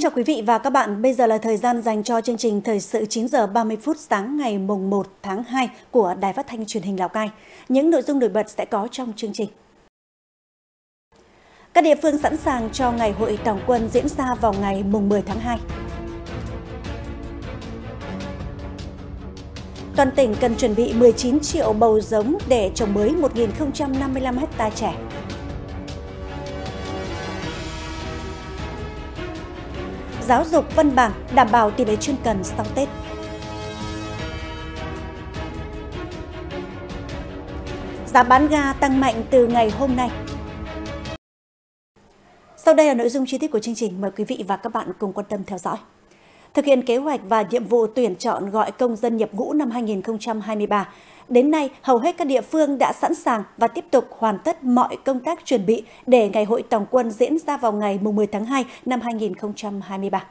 Kính chào quý vị và các bạn. Bây giờ là thời gian dành cho chương trình Thời sự 9 giờ 30 phút sáng ngày mùng 1 tháng 2 của Đài Phát thanh Truyền hình Lào Cai. Những nội dung nổi bật sẽ có trong chương trình. Các địa phương sẵn sàng cho ngày hội tổng quân diễn ra vào ngày mùng 10 tháng 2. Toàn tỉnh cần chuẩn bị 19 triệu bầu giống để trồng mới 1.055 hecta trẻ. giáo dục văn bản đảm bảo tỷ lệ chuyên cần sau Tết. Giá bán ga tăng mạnh từ ngày hôm nay. Sau đây là nội dung chi tiết của chương trình. Mời quý vị và các bạn cùng quan tâm theo dõi. Thực hiện kế hoạch và nhiệm vụ tuyển chọn gọi công dân nhập ngũ năm 2023, đến nay hầu hết các địa phương đã sẵn sàng và tiếp tục hoàn tất mọi công tác chuẩn bị để Ngày hội Tổng quân diễn ra vào ngày 10 tháng 2 năm 2023.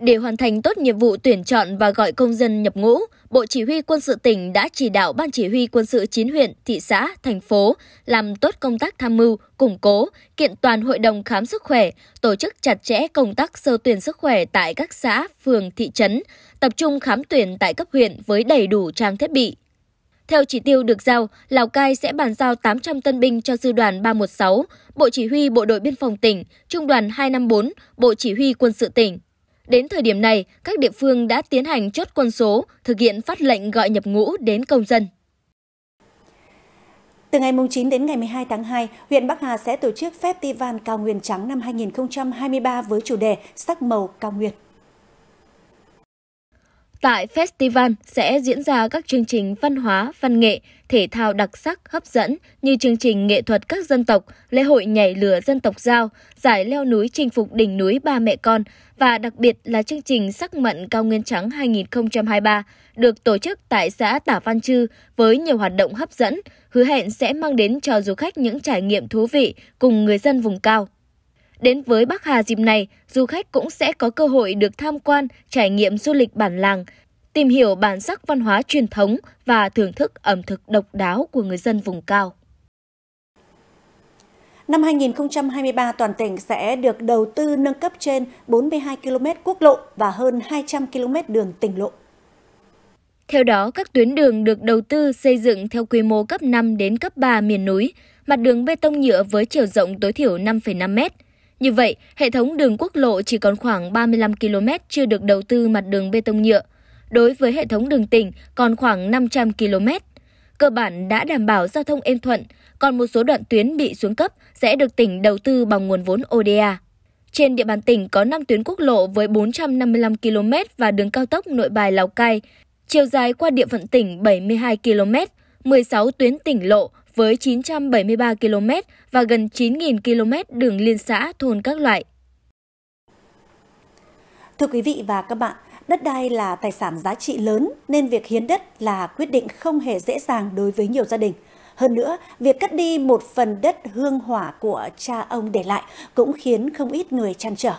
Để hoàn thành tốt nhiệm vụ tuyển chọn và gọi công dân nhập ngũ, Bộ Chỉ huy Quân sự tỉnh đã chỉ đạo Ban Chỉ huy Quân sự chín huyện, thị xã, thành phố làm tốt công tác tham mưu, củng cố, kiện toàn hội đồng khám sức khỏe, tổ chức chặt chẽ công tác sơ tuyển sức khỏe tại các xã, phường, thị trấn, tập trung khám tuyển tại cấp huyện với đầy đủ trang thiết bị, theo chỉ tiêu được giao, Lào Cai sẽ bàn giao 800 tân binh cho sư đoàn 316, Bộ Chỉ huy Bộ đội Biên phòng tỉnh, Trung đoàn 254, Bộ Chỉ huy Quân sự tỉnh. Đến thời điểm này, các địa phương đã tiến hành chốt quân số, thực hiện phát lệnh gọi nhập ngũ đến công dân. Từ ngày 9 đến ngày 12 tháng 2, huyện Bắc Hà sẽ tổ chức Festival Cao Nguyên Trắng năm 2023 với chủ đề Sắc màu Cao Nguyên. Tại festival sẽ diễn ra các chương trình văn hóa, văn nghệ, thể thao đặc sắc, hấp dẫn như chương trình nghệ thuật các dân tộc, lễ hội nhảy lửa dân tộc giao, giải leo núi chinh phục đỉnh núi ba mẹ con và đặc biệt là chương trình sắc mận cao nguyên trắng 2023 được tổ chức tại xã Tả Văn Chư với nhiều hoạt động hấp dẫn, hứa hẹn sẽ mang đến cho du khách những trải nghiệm thú vị cùng người dân vùng cao. Đến với Bắc Hà dịp này, du khách cũng sẽ có cơ hội được tham quan, trải nghiệm du lịch bản làng, tìm hiểu bản sắc văn hóa truyền thống và thưởng thức ẩm thực độc đáo của người dân vùng cao. Năm 2023, toàn tỉnh sẽ được đầu tư nâng cấp trên 42 km quốc lộ và hơn 200 km đường tỉnh lộ. Theo đó, các tuyến đường được đầu tư xây dựng theo quy mô cấp 5 đến cấp 3 miền núi, mặt đường bê tông nhựa với chiều rộng tối thiểu 5,5 mét. Như vậy, hệ thống đường quốc lộ chỉ còn khoảng 35 km chưa được đầu tư mặt đường bê tông nhựa. Đối với hệ thống đường tỉnh còn khoảng 500 km. Cơ bản đã đảm bảo giao thông êm thuận, còn một số đoạn tuyến bị xuống cấp sẽ được tỉnh đầu tư bằng nguồn vốn ODA. Trên địa bàn tỉnh có 5 tuyến quốc lộ với 455 km và đường cao tốc nội bài Lào Cai, chiều dài qua địa phận tỉnh 72 km, 16 tuyến tỉnh lộ với 973 km và gần 9.000 km đường liên xã thôn các loại. Thưa quý vị và các bạn, đất đai là tài sản giá trị lớn nên việc hiến đất là quyết định không hề dễ dàng đối với nhiều gia đình. Hơn nữa, việc cắt đi một phần đất hương hỏa của cha ông để lại cũng khiến không ít người chăn trở.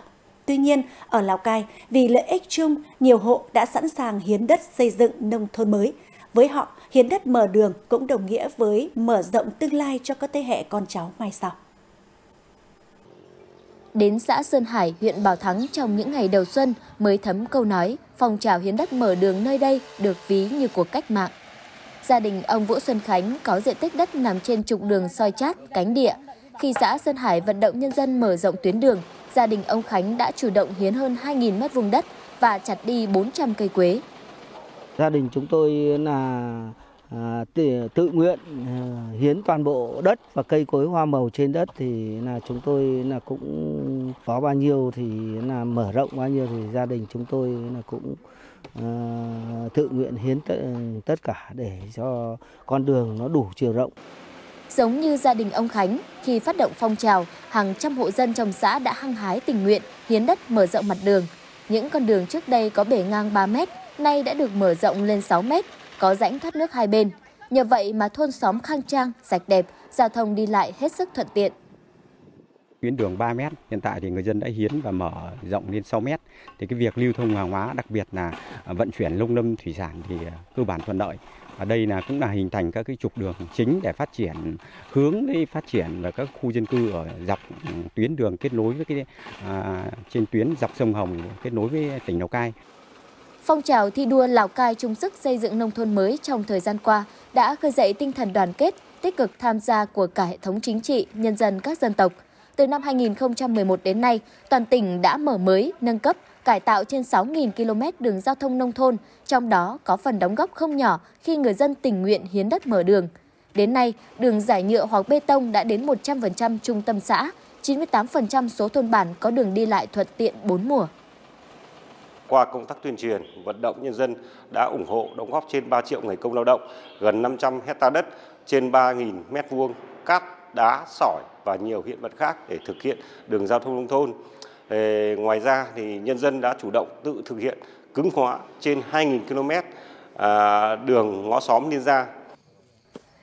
Tuy nhiên, ở Lào Cai, vì lợi ích chung, nhiều hộ đã sẵn sàng hiến đất xây dựng nông thôn mới với họ, hiến đất mở đường cũng đồng nghĩa với mở rộng tương lai cho các thế hệ con cháu mai sau. Đến xã Sơn Hải, huyện Bảo Thắng trong những ngày đầu xuân mới thấm câu nói phong trào hiến đất mở đường nơi đây được ví như cuộc cách mạng. Gia đình ông Vũ Xuân Khánh có diện tích đất nằm trên trục đường soi chát, cánh địa. Khi xã Sơn Hải vận động nhân dân mở rộng tuyến đường, gia đình ông Khánh đã chủ động hiến hơn 2.000 mét vùng đất và chặt đi 400 cây quế gia đình chúng tôi là à, tự nguyện à, hiến toàn bộ đất và cây cối hoa màu trên đất thì là chúng tôi là cũng có bao nhiêu thì là mở rộng bao nhiêu thì gia đình chúng tôi là cũng à, tự nguyện hiến tất cả để cho con đường nó đủ chiều rộng. Giống như gia đình ông Khánh, khi phát động phong trào, hàng trăm hộ dân trong xã đã hăng hái tình nguyện hiến đất mở rộng mặt đường. Những con đường trước đây có bề ngang 3 mét, nay đã được mở rộng lên 6 mét, có rãnh thoát nước hai bên. Nhờ vậy mà thôn xóm khang trang, sạch đẹp, giao thông đi lại hết sức thuận tiện. Tuyến đường 3 mét, hiện tại thì người dân đã hiến và mở rộng lên 6 mét. Thì cái việc lưu thông hàng hóa, đặc biệt là à, vận chuyển lông lâm thủy sản thì à, cơ bản thuận lợi. Ở đây là cũng là hình thành các cái trục đường chính để phát triển hướng đi phát triển và các khu dân cư ở dọc ừ, tuyến đường kết nối với cái à, trên tuyến dọc sông Hồng kết nối với tỉnh Lào Cai. Phong trào thi đua Lào Cai chung sức xây dựng nông thôn mới trong thời gian qua đã khơi dậy tinh thần đoàn kết, tích cực tham gia của cả hệ thống chính trị, nhân dân các dân tộc. Từ năm 2011 đến nay, toàn tỉnh đã mở mới, nâng cấp, cải tạo trên 6.000 km đường giao thông nông thôn, trong đó có phần đóng góp không nhỏ khi người dân tình nguyện hiến đất mở đường. Đến nay, đường giải nhựa hoặc bê tông đã đến 100% trung tâm xã, 98% số thôn bản có đường đi lại thuận tiện bốn mùa qua công tác tuyên truyền, vận động nhân dân đã ủng hộ đóng góp trên 3 triệu ngày công lao động, gần 500 hecta đất, trên 3.000 mét vuông cát, đá, sỏi và nhiều hiện vật khác để thực hiện đường giao thông nông thôn. Thì ngoài ra thì nhân dân đã chủ động tự thực hiện cứng hóa trên 2.000 km à, đường ngõ xóm liên gia.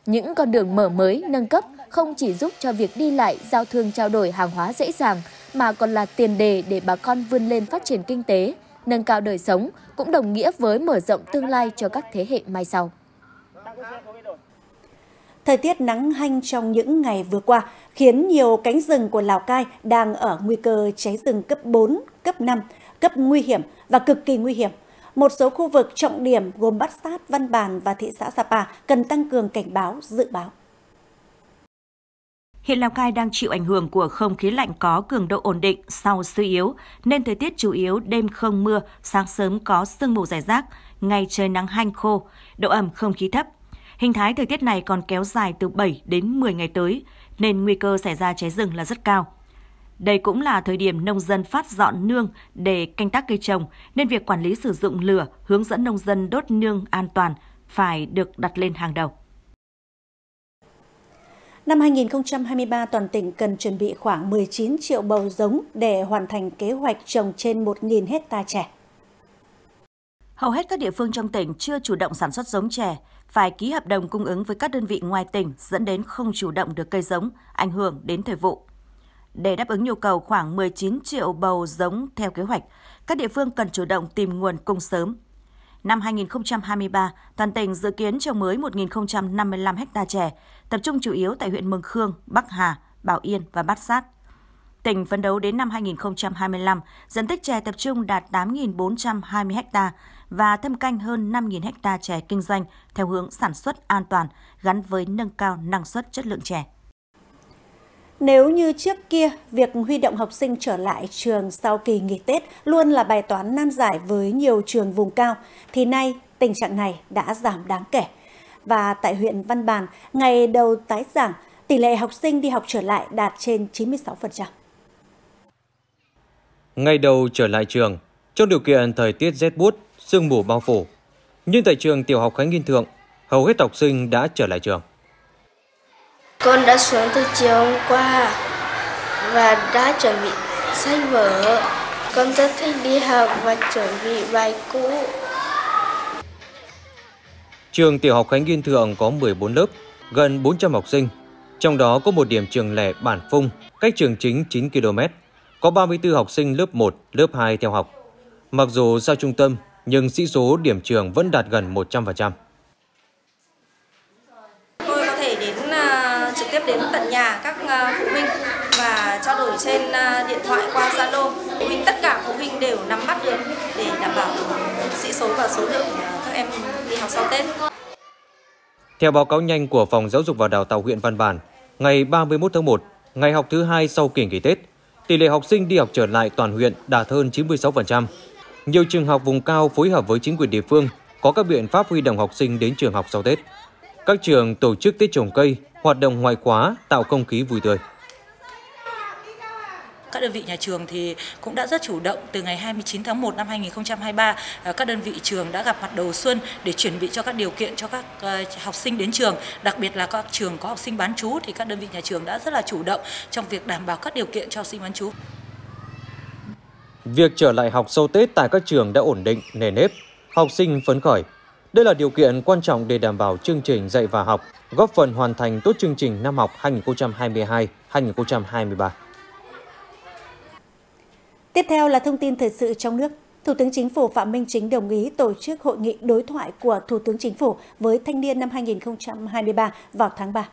Những con đường mở mới, nâng cấp không chỉ giúp cho việc đi lại, giao thương trao đổi hàng hóa dễ dàng mà còn là tiền đề để bà con vươn lên phát triển kinh tế, nâng cao đời sống cũng đồng nghĩa với mở rộng tương lai cho các thế hệ mai sau. Thời tiết nắng hanh trong những ngày vừa qua khiến nhiều cánh rừng của Lào Cai đang ở nguy cơ cháy rừng cấp 4, cấp 5, cấp nguy hiểm và cực kỳ nguy hiểm. Một số khu vực trọng điểm gồm Bát Sát, Văn Bàn và thị xã Sapa cần tăng cường cảnh báo, dự báo. Hiện Lào Cai đang chịu ảnh hưởng của không khí lạnh có cường độ ổn định sau suy yếu, nên thời tiết chủ yếu đêm không mưa, sáng sớm có sương mù dài rác, ngày trời nắng hanh khô, độ ẩm không khí thấp. Hình thái thời tiết này còn kéo dài từ 7 đến 10 ngày tới, nên nguy cơ xảy ra cháy rừng là rất cao. Đây cũng là thời điểm nông dân phát dọn nương để canh tác cây trồng, nên việc quản lý sử dụng lửa, hướng dẫn nông dân đốt nương an toàn phải được đặt lên hàng đầu. Năm 2023, toàn tỉnh cần chuẩn bị khoảng 19 triệu bầu giống để hoàn thành kế hoạch trồng trên 1.000 hecta chè. Hầu hết các địa phương trong tỉnh chưa chủ động sản xuất giống chè, phải ký hợp đồng cung ứng với các đơn vị ngoài tỉnh dẫn đến không chủ động được cây giống, ảnh hưởng đến thời vụ. Để đáp ứng nhu cầu khoảng 19 triệu bầu giống theo kế hoạch, các địa phương cần chủ động tìm nguồn cung sớm, năm 2023, toàn tỉnh dự kiến trồng mới 1.055 ha chè, tập trung chủ yếu tại huyện Mường Khương, Bắc Hà, Bảo Yên và Bát Sát. Tỉnh phấn đấu đến năm 2025, diện tích chè tập trung đạt 8.420 ha và thâm canh hơn 5.000 ha chè kinh doanh theo hướng sản xuất an toàn gắn với nâng cao năng suất chất lượng chè. Nếu như trước kia, việc huy động học sinh trở lại trường sau kỳ nghỉ Tết luôn là bài toán nan giải với nhiều trường vùng cao, thì nay tình trạng này đã giảm đáng kể. Và tại huyện Văn Bàn, ngày đầu tái giảng, tỷ lệ học sinh đi học trở lại đạt trên 96%. Ngày đầu trở lại trường, trong điều kiện thời tiết rét bút sương mù bao phủ, nhưng tại trường tiểu học Khánh Yên Thượng, hầu hết học sinh đã trở lại trường. Con đã xuống từ chiều hôm qua và đã chuẩn bị sách vở. Con rất thích đi học và chuẩn bị bài cũ. Trường Tiểu học Khánh Yên Thượng có 14 lớp, gần 400 học sinh. Trong đó có một điểm trường lẻ Bản Phung, cách trường chính 9 km. Có 34 học sinh lớp 1, lớp 2 theo học. Mặc dù xa trung tâm, nhưng sĩ số điểm trường vẫn đạt gần 100%. trên à, điện thoại qua Zalo. Phụ huynh tất cả phụ huynh đều nắm bắt được để đảm bảo sĩ số và số lượng à, các em đi học sau Tết. Theo báo cáo nhanh của Phòng Giáo dục và Đào tạo huyện Văn Bản, ngày 31 tháng 1, ngày học thứ hai sau kỳ nghỉ Tết, tỷ lệ học sinh đi học trở lại toàn huyện đạt hơn 96%. Nhiều trường học vùng cao phối hợp với chính quyền địa phương có các biện pháp huy động học sinh đến trường học sau Tết. Các trường tổ chức Tết trồng cây, hoạt động ngoại khóa tạo không khí vui tươi. Các đơn vị nhà trường thì cũng đã rất chủ động từ ngày 29 tháng 1 năm 2023 à, các đơn vị trường đã gặp mặt đầu xuân để chuẩn bị cho các điều kiện cho các ờ, học sinh đến trường, đặc biệt là các trường có học sinh bán chú thì các đơn vị nhà trường đã rất là chủ động trong việc đảm bảo các điều kiện cho học sinh bán chú Việc trở lại học sau Tết tại các trường đã ổn định, nề nếp, học sinh phấn khởi. Đây là điều kiện quan trọng để đảm bảo chương trình dạy và học, góp phần hoàn thành tốt chương trình năm học 2022-2023. Tiếp theo là thông tin thời sự trong nước. Thủ tướng Chính phủ Phạm Minh Chính đồng ý tổ chức hội nghị đối thoại của Thủ tướng Chính phủ với thanh niên năm 2023 vào tháng 3.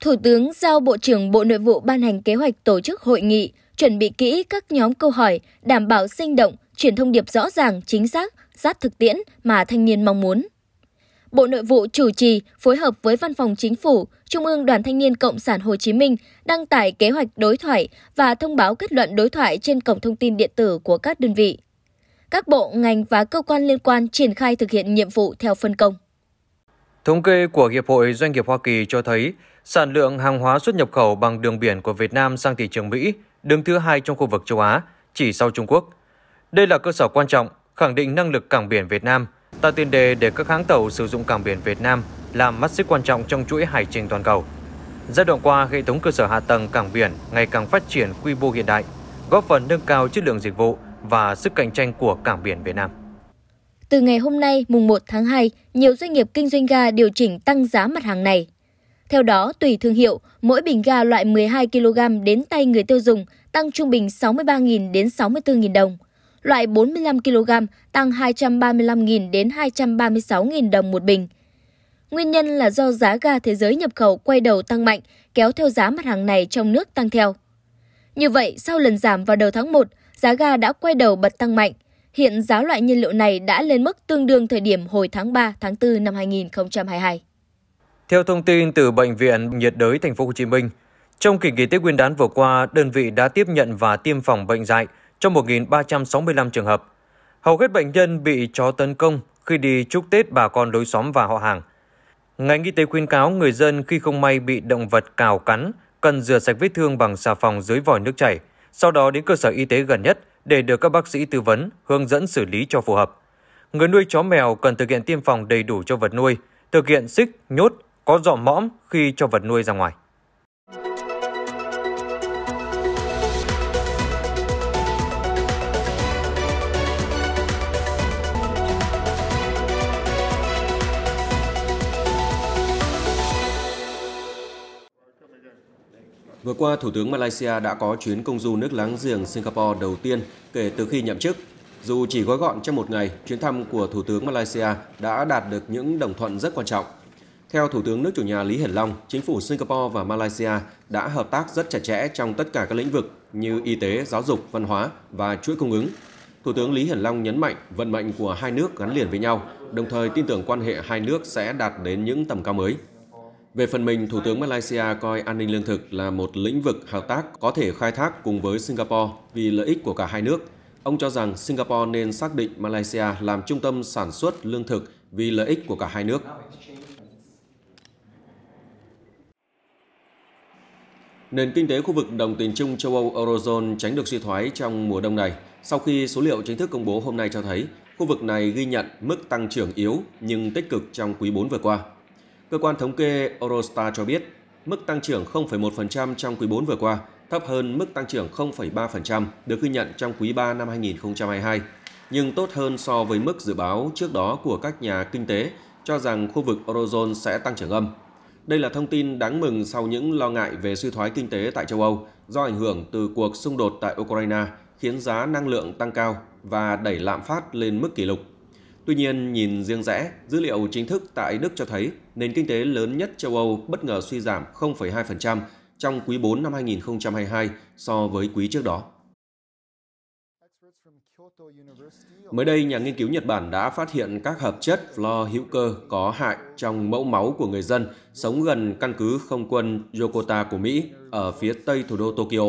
Thủ tướng giao Bộ trưởng Bộ Nội vụ ban hành kế hoạch tổ chức hội nghị, chuẩn bị kỹ các nhóm câu hỏi, đảm bảo sinh động, truyền thông điệp rõ ràng, chính xác, sát thực tiễn mà thanh niên mong muốn. Bộ Nội vụ chủ trì phối hợp với Văn phòng Chính phủ, Trung ương Đoàn Thanh niên Cộng sản Hồ Chí Minh đăng tải kế hoạch đối thoại và thông báo kết luận đối thoại trên cổng thông tin điện tử của các đơn vị. Các bộ, ngành và cơ quan liên quan triển khai thực hiện nhiệm vụ theo phân công. Thống kê của Hiệp hội Doanh nghiệp Hoa Kỳ cho thấy, sản lượng hàng hóa xuất nhập khẩu bằng đường biển của Việt Nam sang thị trường Mỹ đứng thứ hai trong khu vực châu Á, chỉ sau Trung Quốc. Đây là cơ sở quan trọng khẳng định năng lực cảng biển Việt Nam – tạo tiền đề để các hãng tàu sử dụng cảng biển Việt Nam làm mắt xích quan trọng trong chuỗi hải trình toàn cầu. Giai đoạn qua, hệ thống cơ sở hạ tầng cảng biển ngày càng phát triển quy mô hiện đại, góp phần nâng cao chất lượng dịch vụ và sức cạnh tranh của cảng biển Việt Nam. Từ ngày hôm nay, mùng 1 tháng 2, nhiều doanh nghiệp kinh doanh ga điều chỉnh tăng giá mặt hàng này. Theo đó, tùy thương hiệu, mỗi bình ga loại 12 kg đến tay người tiêu dùng tăng trung bình 63.000 đến 64.000 đồng – loại 45 kg tăng 235.000 đến 236.000 đồng một bình. Nguyên nhân là do giá ga thế giới nhập khẩu quay đầu tăng mạnh, kéo theo giá mặt hàng này trong nước tăng theo. Như vậy, sau lần giảm vào đầu tháng 1, giá ga đã quay đầu bật tăng mạnh. Hiện giá loại nhiên liệu này đã lên mức tương đương thời điểm hồi tháng 3, tháng 4 năm 2022. Theo thông tin từ bệnh viện nhiệt đới thành phố Hồ Chí Minh, trong kỳ nghỉ Tết Nguyên đán vừa qua, đơn vị đã tiếp nhận và tiêm phòng bệnh dạy trong 1.365 trường hợp. Hầu hết bệnh nhân bị chó tấn công khi đi chúc Tết bà con đối xóm và họ hàng. Ngành y tế khuyên cáo người dân khi không may bị động vật cào cắn cần rửa sạch vết thương bằng xà phòng dưới vòi nước chảy, sau đó đến cơ sở y tế gần nhất để được các bác sĩ tư vấn, hướng dẫn xử lý cho phù hợp. Người nuôi chó mèo cần thực hiện tiêm phòng đầy đủ cho vật nuôi, thực hiện xích, nhốt, có dọ mõm khi cho vật nuôi ra ngoài. Vừa qua, Thủ tướng Malaysia đã có chuyến công du nước láng giềng Singapore đầu tiên kể từ khi nhậm chức. Dù chỉ gói gọn trong một ngày, chuyến thăm của Thủ tướng Malaysia đã đạt được những đồng thuận rất quan trọng. Theo Thủ tướng nước chủ nhà Lý Hiển Long, chính phủ Singapore và Malaysia đã hợp tác rất chặt chẽ trong tất cả các lĩnh vực như y tế, giáo dục, văn hóa và chuỗi cung ứng. Thủ tướng Lý Hiển Long nhấn mạnh vận mệnh của hai nước gắn liền với nhau, đồng thời tin tưởng quan hệ hai nước sẽ đạt đến những tầm cao mới. Về phần mình, Thủ tướng Malaysia coi an ninh lương thực là một lĩnh vực hợp tác có thể khai thác cùng với Singapore vì lợi ích của cả hai nước. Ông cho rằng Singapore nên xác định Malaysia làm trung tâm sản xuất lương thực vì lợi ích của cả hai nước. Nền kinh tế khu vực đồng tiền chung châu Âu Eurozone tránh được suy thoái trong mùa đông này sau khi số liệu chính thức công bố hôm nay cho thấy khu vực này ghi nhận mức tăng trưởng yếu nhưng tích cực trong quý 4 vừa qua. Cơ quan thống kê Eurostar cho biết, mức tăng trưởng 0,1% trong quý 4 vừa qua thấp hơn mức tăng trưởng 0,3% được ghi nhận trong quý 3 năm 2022, nhưng tốt hơn so với mức dự báo trước đó của các nhà kinh tế cho rằng khu vực Eurozone sẽ tăng trưởng âm. Đây là thông tin đáng mừng sau những lo ngại về suy thoái kinh tế tại châu Âu do ảnh hưởng từ cuộc xung đột tại Ukraine khiến giá năng lượng tăng cao và đẩy lạm phát lên mức kỷ lục. Tuy nhiên, nhìn riêng rẽ, dữ liệu chính thức tại Đức cho thấy nền kinh tế lớn nhất châu Âu bất ngờ suy giảm 0,2% trong quý 4 năm 2022 so với quý trước đó. Mới đây, nhà nghiên cứu Nhật Bản đã phát hiện các hợp chất flor hữu cơ có hại trong mẫu máu của người dân sống gần căn cứ không quân Yokota của Mỹ ở phía tây thủ đô Tokyo.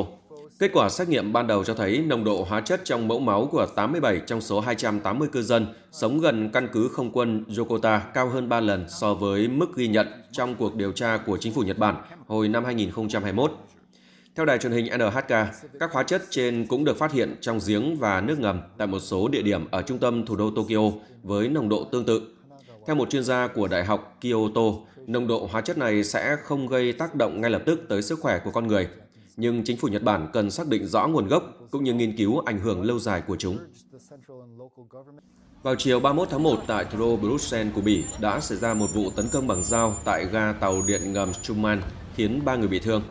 Kết quả xét nghiệm ban đầu cho thấy nồng độ hóa chất trong mẫu máu của 87 trong số 280 cư dân sống gần căn cứ không quân Yokota cao hơn 3 lần so với mức ghi nhận trong cuộc điều tra của chính phủ Nhật Bản hồi năm 2021. Theo đài truyền hình NHK, các hóa chất trên cũng được phát hiện trong giếng và nước ngầm tại một số địa điểm ở trung tâm thủ đô Tokyo với nồng độ tương tự. Theo một chuyên gia của Đại học Kyoto, nồng độ hóa chất này sẽ không gây tác động ngay lập tức tới sức khỏe của con người – nhưng chính phủ Nhật Bản cần xác định rõ nguồn gốc cũng như nghiên cứu ảnh hưởng lâu dài của chúng. Vào chiều 31 tháng 1 tại thủ đô Bruxelles của Bỉ đã xảy ra một vụ tấn công bằng dao tại ga tàu điện ngầm Schumann khiến 3 người bị thương.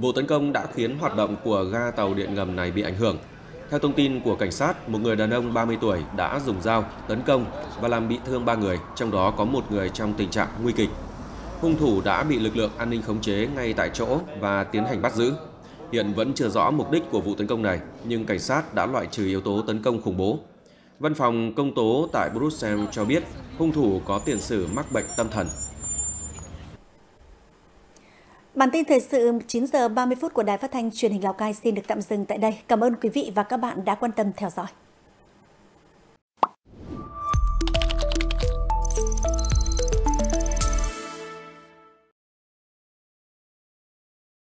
Vụ tấn công đã khiến hoạt động của ga tàu điện ngầm này bị ảnh hưởng. Theo thông tin của cảnh sát, một người đàn ông 30 tuổi đã dùng dao tấn công và làm bị thương 3 người, trong đó có một người trong tình trạng nguy kịch. Hung thủ đã bị lực lượng an ninh khống chế ngay tại chỗ và tiến hành bắt giữ. Hiện vẫn chưa rõ mục đích của vụ tấn công này, nhưng cảnh sát đã loại trừ yếu tố tấn công khủng bố. Văn phòng công tố tại Brussels cho biết hung thủ có tiền sử mắc bệnh tâm thần. Bản tin thời sự 9 giờ 30 phút của Đài Phát thanh Truyền hình Lào Cai xin được tạm dừng tại đây. Cảm ơn quý vị và các bạn đã quan tâm theo dõi.